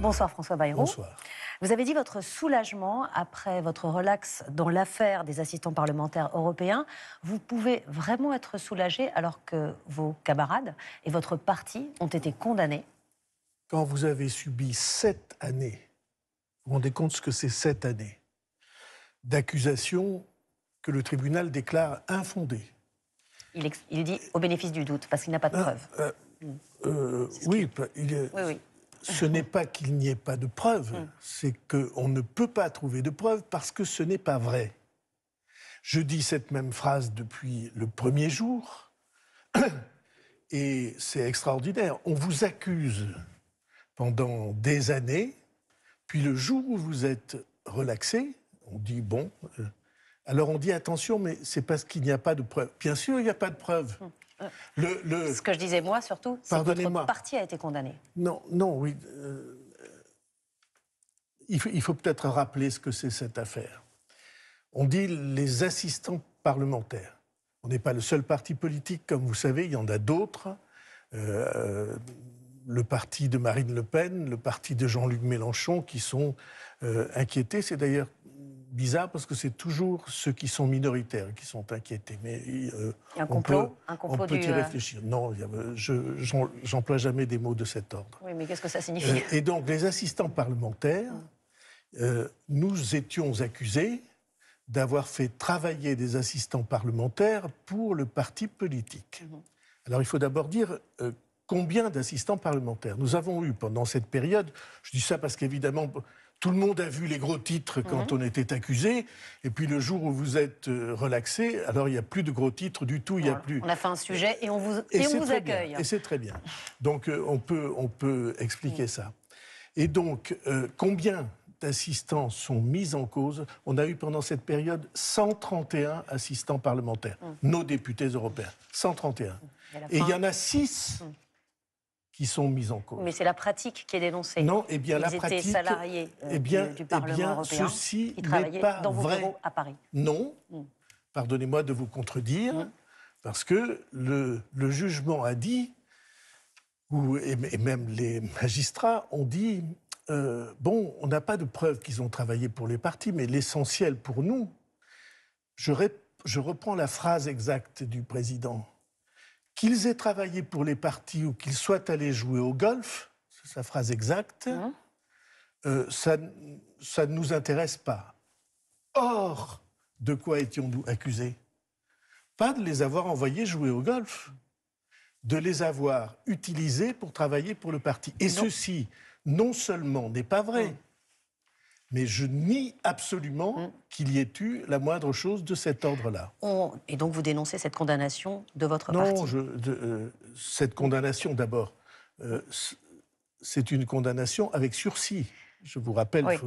Bonsoir François Bayrou. Bonsoir. Vous avez dit votre soulagement après votre relax dans l'affaire des assistants parlementaires européens. Vous pouvez vraiment être soulagé alors que vos camarades et votre parti ont été condamnés Quand vous avez subi sept années, vous vous rendez compte ce que c'est sept années d'accusations que le tribunal déclare infondées. Il, dit au bénéfice du doute parce qu'il n'a pas de ah, preuves. Euh, mm. euh, oui, il, oui, oui, ce n'est pas qu'il n'y ait pas de preuves, c'est qu'on ne peut pas trouver de preuves parce que ce n'est pas vrai. Je dis cette même phrase depuis le premier jour, et c'est extraordinaire. On vous accuse pendant des années, puis le jour où vous êtes relaxé, on dit bon, euh, alors on dit attention, mais c'est parce qu'il n'y a pas de preuves. Bien sûr, il n'y a pas de preuves. Ce que je disais moi surtout, c'est que votre parti a été condamné. Non, non, oui. Euh, il faut, peut-être rappeler ce que c'est cette affaire. On dit les assistants parlementaires. On n'est pas le seul parti politique, comme vous savez, il y en a d'autres. Euh, le parti de Marine Le Pen, le parti de Jean-Luc Mélenchon, qui sont euh, inquiétés. C'est d'ailleurs bizarre parce que c'est toujours ceux qui sont minoritaires qui sont inquiétés. Mais euh, un on peut, y euh, réfléchir. Non, je n'emploie jamais des mots de cet ordre. Oui, mais qu'est-ce que ça signifie euh, Et donc, les assistants parlementaires, nous étions accusés d'avoir fait travailler des assistants parlementaires pour le parti politique. Mhm. Alors, il faut d'abord dire combien d'assistants parlementaires. Nous avons eu pendant cette période, je dis ça parce qu'évidemment, tout le monde a vu les gros titres quand mhm. on était accusé. Et puis le jour où vous êtes euh, relaxé, alors il n'y a plus de gros titres du tout, il n'y a plus. On a fait un sujet et on vous, accueille. Et c'est très bien. Donc euh, on, peut, expliquer mm. ça. Et donc, euh, combien d'assistants sont mis en cause On a eu pendant cette période 131 assistants parlementaires, mm. nos députés européens. 131. Mm. Et il y en a 6 qui sont mises en cause. Mais c'est la pratique qui est dénoncée. Non, et eh bien la pratique. salariés euh, eh bien, du, du eh Parlement travaillaient pas dans vos à Paris. Non. Mm. Pardonnez-moi de vous contredire, mm. parce que le, jugement a dit, ou, et, même les magistrats ont dit, euh, bon, on n'a pas de preuves qu'ils ont travaillé pour les partis, mais l'essentiel pour nous, je reprends la phrase exacte du président qu'ils aient travaillé pour les partis ou qu'ils soient allés jouer au golf, c'est sa phrase exacte, euh, ça, ça ne nous intéresse pas. Or, de quoi étions-nous accusés Pas de les avoir envoyés jouer au golf, de les avoir utilisés pour travailler pour le parti. Et ceci, non seulement n'est pas vrai, mais je nie absolument mm. qu'il y ait eu la moindre chose de cet ordre-là. Et donc vous dénoncez cette condamnation de votre parti Non, euh, cette condamnation d'abord, euh, c'est une condamnation avec sursis. Je vous rappelle, il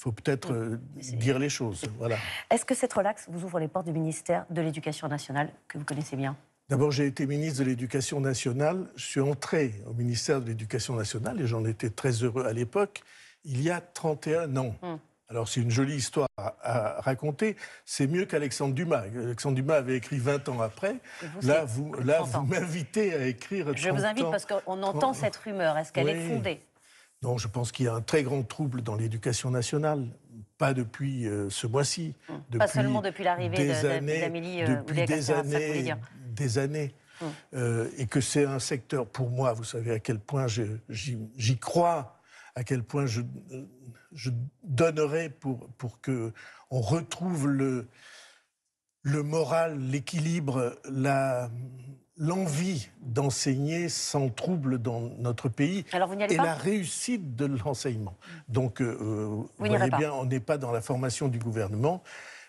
faut, peut-être mm. euh, dire les choses. Voilà. Est-ce que cette relaxe vous ouvre les portes du ministère de l'Éducation nationale que vous connaissez bien D'abord, j'ai été ministre de l'Éducation nationale. Je suis entré au ministère de l'Éducation nationale et j'en étais très heureux à l'époque il y a 31 ans. Hmm. Alors c'est une jolie histoire à, raconter. C'est mieux qu'Alexandre Dumas. Alexandre Dumas avait écrit 20 ans après. là, vous, là, vous m'invitez à écrire. je vous invite parce qu'on entend cette rumeur. Est-ce qu'elle est fondée Non, je pense qu'il y a un très grand trouble dans l'éducation nationale. Pas depuis euh, ce mois-ci. Hmm. Pas seulement depuis l'arrivée d'Amélie euh, de, des années, des hmm. euh, années. et que c'est un secteur, pour moi, vous savez à quel point j'y crois, à quel point je, donnerais pour, pour que on retrouve le, le moral, l'équilibre, la, l'envie d'enseigner sans trouble dans notre pays et la réussite de l'enseignement. Donc, euh, vous, voyez bien, on n'est pas dans la formation du gouvernement,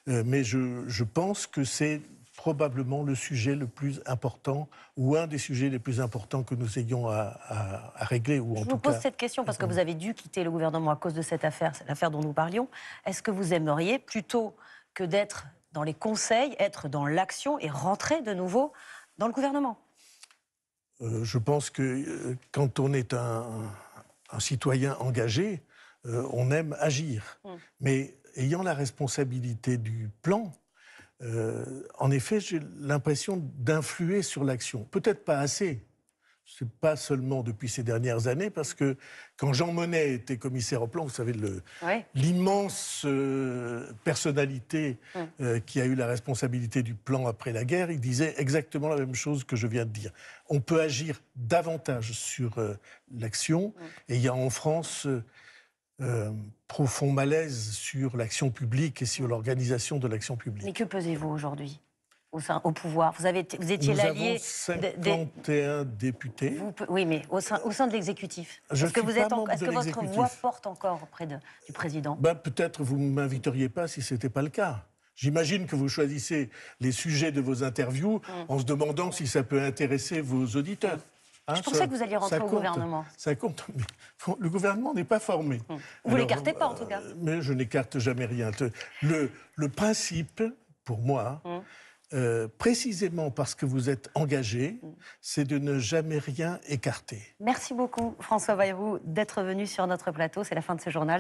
euh, mais je pense que c'est probablement le sujet le plus important ou un des sujets les plus importants que nous ayons à, régler. Ou en Je vous pose cette question parce que vous avez dû quitter le gouvernement à cause de cette affaire, l'affaire dont nous parlions. Est-ce que vous aimeriez plutôt que d'être dans les conseils, être dans l'action et rentrer de nouveau dans le gouvernement euh, Je pense que euh, quand on est un, citoyen engagé, euh, on aime agir. Hmm. Mais ayant la responsabilité du plan, euh, en effet, j'ai l'impression d'influer sur l'action. Peut-être pas assez. C'est pas seulement depuis ces dernières années, parce que quand Jean Monnet était commissaire au plan, vous savez, l'immense euh, personnalité euh, qui a eu la responsabilité du plan après la guerre, il disait exactement la même chose que je viens de dire. On peut agir davantage sur l'action, et il y a en France euh, profond malaise sur l'action publique et sur l'organisation de l'action publique. Mais que pesez-vous aujourd'hui au, sein, au pouvoir Vous, avez, vous étiez l'allié. 51 des... députés. oui, mais au sein, au sein de l'exécutif. Est-ce que, vous que votre voix porte encore auprès du président ben, Peut-être vous ne m'inviteriez pas si ce n'était pas le cas. J'imagine que vous choisissez les sujets de vos interviews hum. en se demandant si ça peut intéresser vos auditeurs. Hum je hein, pensais que vous alliez rentrer au gouvernement. Ça compte. le gouvernement n'est pas formé. Hum. Vous ne l'écartez pas, en tout euh, cas. Mais je n'écarte jamais rien. Le, principe, pour moi, hum. euh, précisément parce que vous êtes engagé, hum. c'est de ne jamais rien écarter. Merci beaucoup François Bayrou d'être venu sur notre plateau. C'est la fin de ce journal.